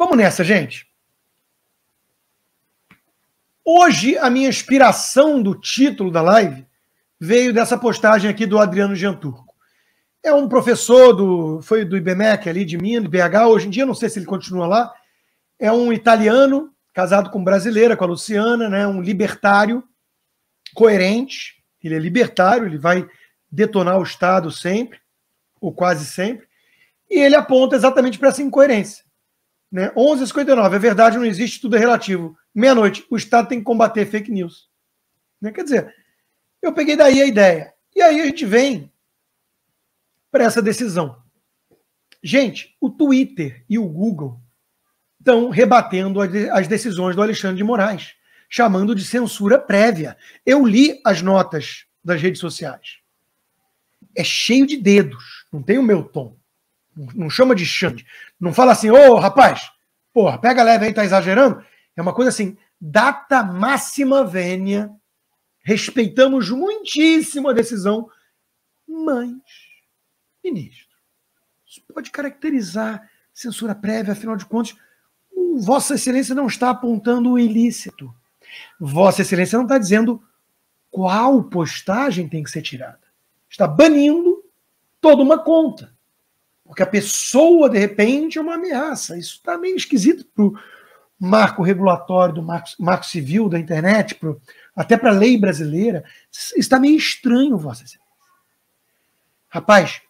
Vamos nessa, gente. Hoje, a minha inspiração do título da live veio dessa postagem aqui do Adriano Genturco. É um professor do, foi do IBMEC ali de Minas, BH, hoje em dia não sei se ele continua lá. É um italiano, casado com brasileira, com a Luciana, né, um libertário coerente, ele é libertário, ele vai detonar o Estado sempre, ou quase sempre, e ele aponta exatamente para essa incoerência. Né? 11h59, a é verdade não existe, tudo é relativo. Meia-noite, o Estado tem que combater fake news. Né? Quer dizer, eu peguei daí a ideia. E aí a gente vem para essa decisão. Gente, o Twitter e o Google estão rebatendo as decisões do Alexandre de Moraes, chamando de censura prévia. Eu li as notas das redes sociais. É cheio de dedos, não tem o meu tom. Não chama de Xande. Não fala assim, ô rapaz, porra, pega leve aí, tá exagerando. É uma coisa assim, data máxima vênia, respeitamos muitíssimo a decisão, mas, ministro, isso pode caracterizar censura prévia, afinal de contas, Vossa Excelência não está apontando o ilícito. Vossa Excelência não está dizendo qual postagem tem que ser tirada. Está banindo toda uma conta. Porque a pessoa, de repente, é uma ameaça. Isso está meio esquisito para o marco regulatório do marco, marco civil da internet, pro, até para a lei brasileira. Está meio estranho, Vossa Excelência. Rapaz,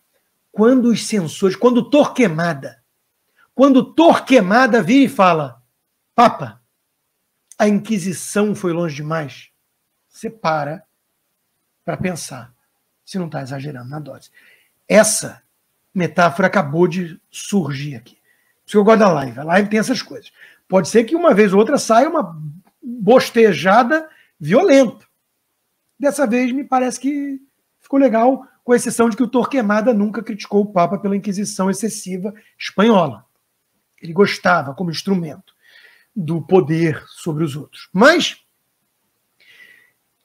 quando os censores, quando Torquemada, quando Torquemada vira e fala: Papa, a Inquisição foi longe demais. Você para para pensar se não está exagerando na dose. Essa metáfora acabou de surgir aqui. Por isso que eu gosto da live. A live tem essas coisas. Pode ser que uma vez ou outra saia uma bostejada violenta. Dessa vez me parece que ficou legal, com exceção de que o Torquemada nunca criticou o Papa pela Inquisição excessiva espanhola. Ele gostava, como instrumento, do poder sobre os outros. Mas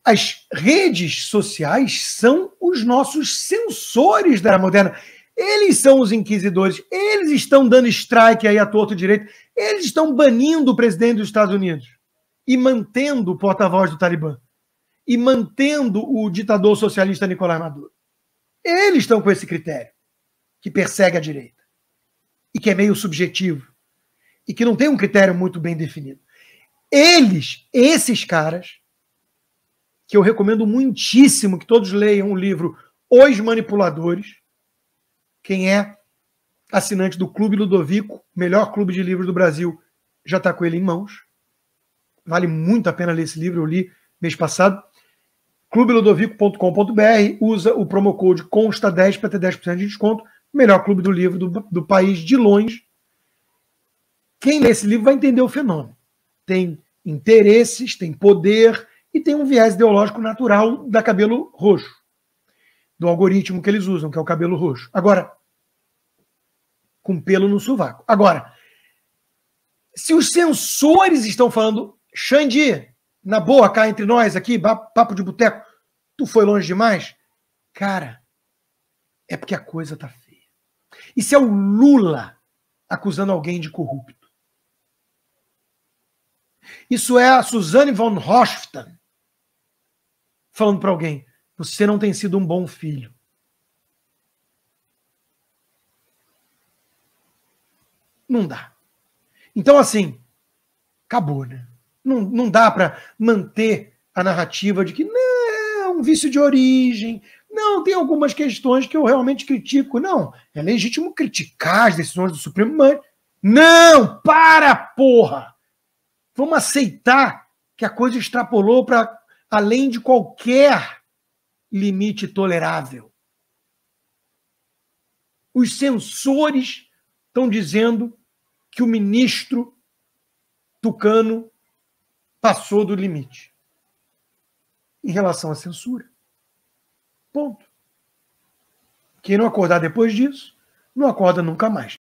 as redes sociais são os nossos sensores da era moderna. Eles são os inquisidores, eles estão dando strike aí a torto direito, eles estão banindo o presidente dos Estados Unidos e mantendo o porta-voz do Talibã e mantendo o ditador socialista Nicolás Maduro. Eles estão com esse critério que persegue a direita e que é meio subjetivo e que não tem um critério muito bem definido. Eles, esses caras, que eu recomendo muitíssimo que todos leiam o livro Os Manipuladores quem é assinante do Clube Ludovico, melhor clube de livros do Brasil, já está com ele em mãos. Vale muito a pena ler esse livro, eu li mês passado. clubeludovico.com.br usa o promo code CONSTA10 para ter 10% de desconto. Melhor clube do livro do, do país, de longe. Quem lê esse livro vai entender o fenômeno. Tem interesses, tem poder e tem um viés ideológico natural da cabelo roxo do algoritmo que eles usam, que é o cabelo roxo. Agora, com pelo no sovaco. Agora, se os sensores estão falando, Xandi, na boa, cá entre nós aqui, papo de boteco, tu foi longe demais? Cara, é porque a coisa tá feia. Isso é o Lula acusando alguém de corrupto. Isso é a Suzanne von Hofstadt falando para alguém: você não tem sido um bom filho. Não dá. Então, assim, acabou, né? Não, não dá para manter a narrativa de que não, é um vício de origem, não, tem algumas questões que eu realmente critico. Não, é legítimo criticar as decisões do Supremo, mas não, para, porra! Vamos aceitar que a coisa extrapolou para além de qualquer limite tolerável. Os censores estão dizendo que o ministro Tucano passou do limite em relação à censura. Ponto. Quem não acordar depois disso, não acorda nunca mais.